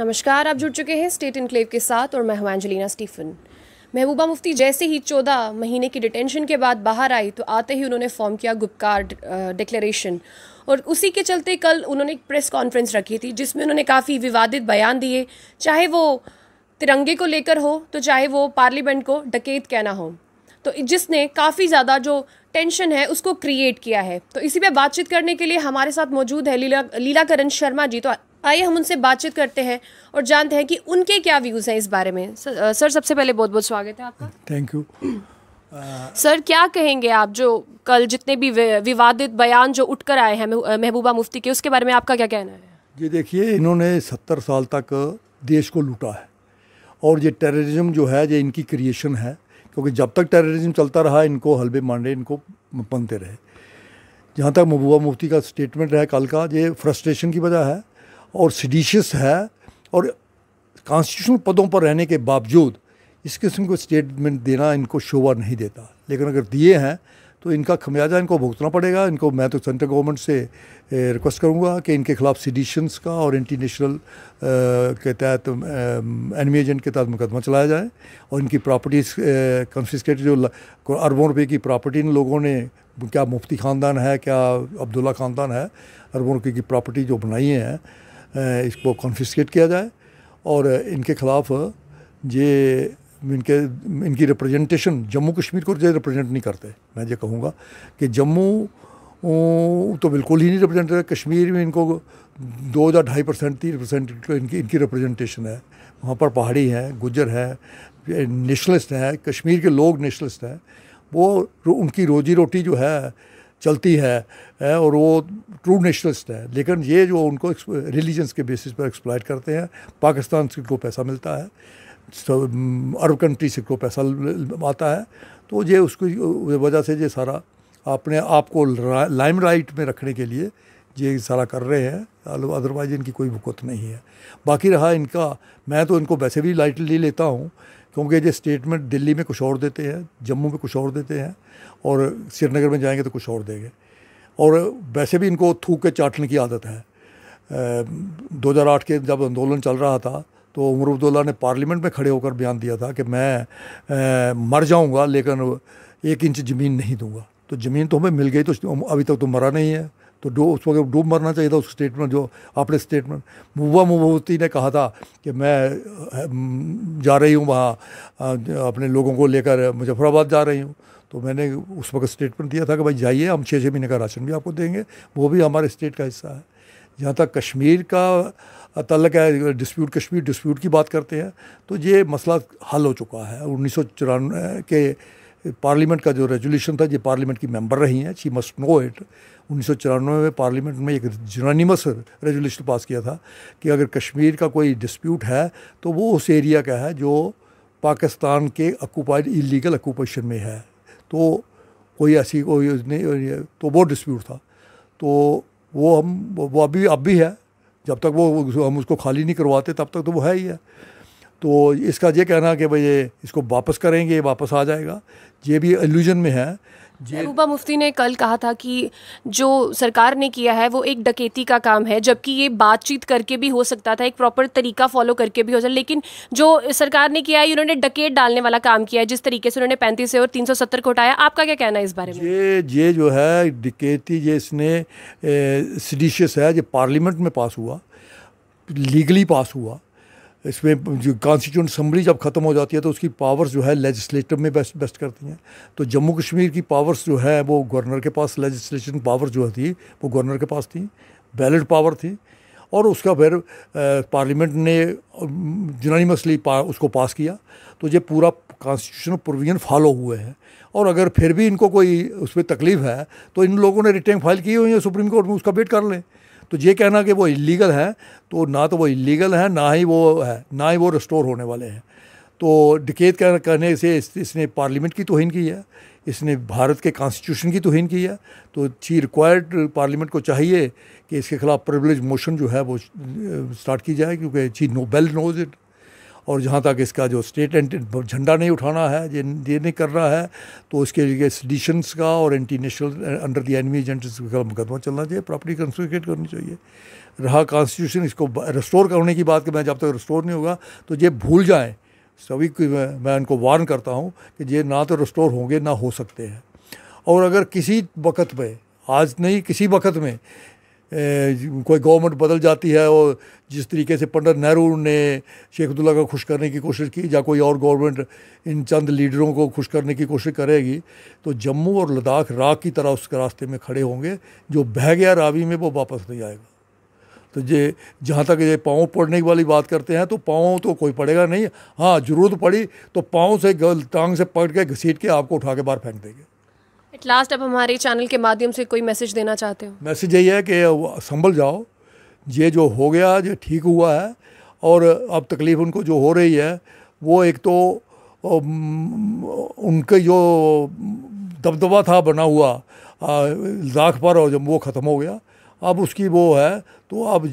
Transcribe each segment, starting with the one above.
नमस्कार आप जुड़ चुके हैं स्टेट इनक्लेव के साथ और मैं हूं एंजेलिना स्टीफन महबूबा मुफ्ती जैसे ही चौदह महीने की डिटेंशन के बाद बाहर आई तो आते ही उन्होंने फॉर्म किया गुप्कार डिक्लेरेशन और उसी के चलते कल उन्होंने एक प्रेस कॉन्फ्रेंस रखी थी जिसमें उन्होंने काफ़ी विवादित बयान दिए चाहे वो तिरंगे को लेकर हो तो चाहे वो पार्लियामेंट को डकेत कहना हो तो जिसने काफ़ी ज़्यादा जो टेंशन है उसको क्रिएट किया है तो इसी पे बातचीत करने के लिए हमारे साथ मौजूद है लीला लीलाकरण शर्मा जी तो आइए हम उनसे बातचीत करते हैं और जानते हैं कि उनके क्या व्यूज़ हैं इस बारे में सर, सबसे पहले बहुत बहुत स्वागत है आपका थैंक यू सर क्या कहेंगे आप जो कल जितने भी विवादित बयान जो उठकर आए हैं महबूबा मुफ्ती के उसके बारे में आपका क्या कहना है जी देखिए इन्होंने सत्तर साल तक देश को लूटा है और ये टेररिज्म जो है ये इनकी क्रिएशन है क्योंकि जब तक टेररिज्म चलता रहा इनको हलबे मांडे इनको पनते रहे जहाँ तक महबूबा मुफ्ती का स्टेटमेंट है कल का ये फ्रस्ट्रेशन की वजह है और सडिशियस है और कॉन्स्टिट्यूशनल पदों पर रहने के बावजूद इस किस्म को स्टेटमेंट देना इनको शोभा नहीं देता लेकिन अगर दिए हैं तो इनका खमियाजा इनको भुगतना पड़ेगा इनको मैं तो सेंट्रल गवर्नमेंट से रिक्वेस्ट करूँगा कि इनके खिलाफ सीडिशंस का और इंटी नेशनल के तहत एनमी एजेंट के तहत मुकदमा चलाया जाए और इनकी प्रॉपर्टीज कन्फिस्केट जो अरबों रुपये की प्रॉपर्टी इन लोगों ने क्या मुफ्ती ख़ानदान है क्या अब्दुल्ला ख़ानदान है अरबों रुपये की प्रॉपर्टी जो बनाई है इसको कॉन्फिस्केट किया जाए और इनके खिलाफ ये इनके इनकी रिप्रेजेंटेशन जम्मू कश्मीर को जो रिप्रेजेंट नहीं करते मैं ये कहूँगा कि जम्मू तो बिल्कुल ही नहीं रिप्रेजेंट करते कश्मीर में इनको दो या ढाई परसेंट तीन परसेंट इनकी इनकी रिप्रेजेंटेशन है वहाँ पर पहाड़ी हैं गुजर हैं नेशनलिस्ट हैं कश्मीर के लोग नेशनलिस्ट हैं वो उनकी रोजी रोटी जो है चलती है, और वो ट्रू नेशनलिस्ट है लेकिन ये जो उनको रिलीजन्स के बेसिस पर एक्सप्लाइट करते हैं पाकिस्तान से इनको पैसा मिलता है तो अरब कंट्री से इनको पैसा आता है तो ये उसकी वजह से ये सारा अपने आप को लाइम लाइट में रखने के लिए ये सारा कर रहे हैं अदरवाइज इनकी कोई भुकत नहीं है बाकी रहा इनका मैं तो इनको वैसे भी लाइटली लेता हूँ क्योंकि ये स्टेटमेंट दिल्ली में कुछ और देते हैं जम्मू में कुछ और देते हैं और श्रीनगर में जाएंगे तो कुछ और देंगे और वैसे भी इनको थूक के चाटने की आदत है दो हज़ार आठ के जब आंदोलन चल रहा था तो उमर अब्दुल्ला ने पार्लियामेंट में खड़े होकर बयान दिया था कि मैं आ, मर जाऊंगा लेकिन एक इंच ज़मीन नहीं दूंगा तो ज़मीन तो हमें मिल गई तो अभी तक तो मरा नहीं है तो डो उस वक्त डूब मरना चाहिए था उस स्टेटमेंट जो आपने स्टेटमेंट मुबा मुबती ने कहा था कि मैं जा रही हूँ वहाँ अपने लोगों को लेकर मुजफ्फराबाद जा रही हूँ तो मैंने उस वक्त स्टेटमेंट दिया था कि भाई जाइए हम छः छः महीने का राशन भी आपको देंगे वो भी हमारे स्टेट का हिस्सा है जहाँ तक कश्मीर का तल्लक है डिस्प्यूट कश्मीर डिस्प्यूट की बात करते हैं तो ये मसला हल हो चुका है उन्नीस के पार्लियामेंट का जो रेजोल्यूशन था ये पार्लियामेंट की मेंबर रही हैं शी मस्ट नो इट उन्नीस में पार्लियामेंट में एक जनानिमस रेजोल्यूशन पास किया था कि अगर कश्मीर का कोई डिस्प्यूट है तो वो उस एरिया का है जो पाकिस्तान के अक्यूपाइड इलीगल अकुपेशन में है तो कोई ऐसी कोई नहीं तो वो डिस्प्यूट था तो वो हम वो अभी अब भी है जब तक वो हम उसको खाली नहीं करवाते तब तक तो वो है ही है तो इसका ये कहना कि भाई ये इसको वापस करेंगे वापस आ जाएगा ये भी एल्यूजन में है महबूबा मुफ्ती ने कल कहा था कि जो सरकार ने किया है वो एक डकैती का काम है जबकि ये बातचीत करके भी हो सकता था एक प्रॉपर तरीका फॉलो करके भी हो सकता लेकिन जो सरकार ने किया है उन्होंने डकेट डालने वाला काम किया है जिस तरीके से उन्होंने पैंतीस और तीन को हटाया आपका क्या कहना है इस बारे में ये ये जो है डकेती ये इसने सडिशियस है जो पार्लियामेंट में पास हुआ लीगली पास हुआ इसमें जो कॉन्स्टिट्यूंट असम्बली जब ख़त्म हो जाती है तो उसकी पावर्स जो है लेजिस्लेटिव में बेस्ट बेस्ट करती हैं तो जम्मू कश्मीर की पावर्स जो है वो गवर्नर के पास लेजिस्लेशन पावर जो थी वो गवर्नर के पास थी बैलेट पावर थी और उसका फिर पार्लियामेंट ने मसले पा, उसको पास किया तो ये पूरा कॉन्स्टिट्यूशनल प्रोविज़न फॉलो हुए हैं और अगर फिर भी इनको कोई उसमें तकलीफ है तो इन लोगों ने रिटर्न फाइल की हुई है सुप्रीम कोर्ट में उसका वेट कर लें तो ये कहना कि वो इलीगल है तो ना तो वो इलीगल है ना ही वो है ना ही वो रिस्टोर होने वाले हैं तो डिकेत करने से इस, इसने पार्लियामेंट की तोहन की है इसने भारत के कॉन्स्टिट्यूशन की तोहन की है तो ची रिक्वायर्ड पार्लियामेंट को चाहिए कि इसके खिलाफ प्रिवलेज मोशन जो है वो स्टार्ट की जाए क्योंकि ची नो बेल नोज इट और जहाँ तक इसका जो स्टेट झंडा नहीं उठाना है ये ये नहीं करना है तो इसके लिए सडिशंस का और anti national under the enemy agents का मुकदमा चलना चाहिए प्रॉपर्टी कंस्टिट्यूट करनी चाहिए रहा कॉन्स्टिट्यूशन इसको रिस्टोर करने की बात कि मैं जब तक रिस्टोर नहीं होगा तो ये भूल जाएँ सभी को मैं, मैं उनको वार्न करता हूँ कि ये ना तो रिस्टोर होंगे ना हो सकते हैं और अगर किसी वक़्त में आज नहीं किसी वक़्त में कोई गवर्नमेंट बदल जाती है और जिस तरीके से पंडित नेहरू ने शेख अब्दुल्ला को खुश करने की कोशिश की या कोई और गवर्नमेंट इन चंद लीडरों को खुश करने की कोशिश करेगी तो जम्मू और लद्दाख राख की तरह उसके रास्ते में खड़े होंगे जो बह गया रावी में वो वापस नहीं आएगा तो ये जहाँ तक ये पाँव पड़ने वाली बात करते हैं तो पाँव तो कोई पड़ेगा नहीं हाँ ज़रूरत पड़ी तो पाँव से टांग से पकड़ के घसीट के आपको उठा के बाहर फेंक देंगे एट लास्ट अब हमारे चैनल के माध्यम से कोई मैसेज देना चाहते हो मैसेज यही है कि संभल जाओ ये जो हो गया ये ठीक हुआ है और अब तकलीफ़ उनको जो हो रही है वो एक तो उनके जो दबदबा था बना हुआ लाख पर और जब वो ख़त्म हो गया अब उसकी वो है तो अब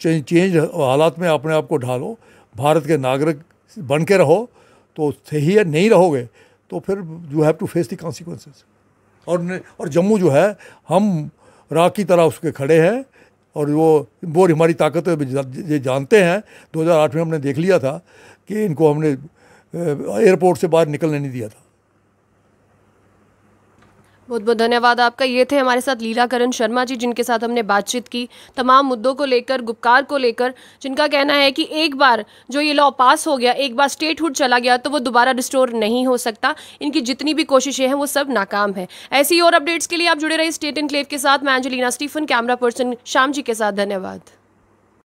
चेंज हालात में अपने आप को ढालो भारत के नागरिक बन के रहो तो सही है नहीं रहोगे तो फिर you have to face the consequences और और जम्मू जो है हम राह की तरह उसके खड़े हैं और वो वो हमारी ताकत ये जानते हैं 2008 में हमने देख लिया था कि इनको हमने एयरपोर्ट से बाहर निकलने नहीं दिया था बहुत बहुत धन्यवाद आपका ये थे हमारे साथ लीला करण शर्मा जी जिनके साथ हमने बातचीत की तमाम मुद्दों को लेकर गुपकार को लेकर जिनका कहना है कि एक बार जो ये लॉ पास हो गया एक बार स्टेटहुड चला गया तो वो दोबारा रिस्टोर नहीं हो सकता इनकी जितनी भी कोशिशें हैं वो सब नाकाम है ऐसी और अपडेट्स के लिए आप जुड़े रहिए स्टेट एंड क्लेव के साथ मैं Angelina Stephen camera person Shyam ji के साथ धन्यवाद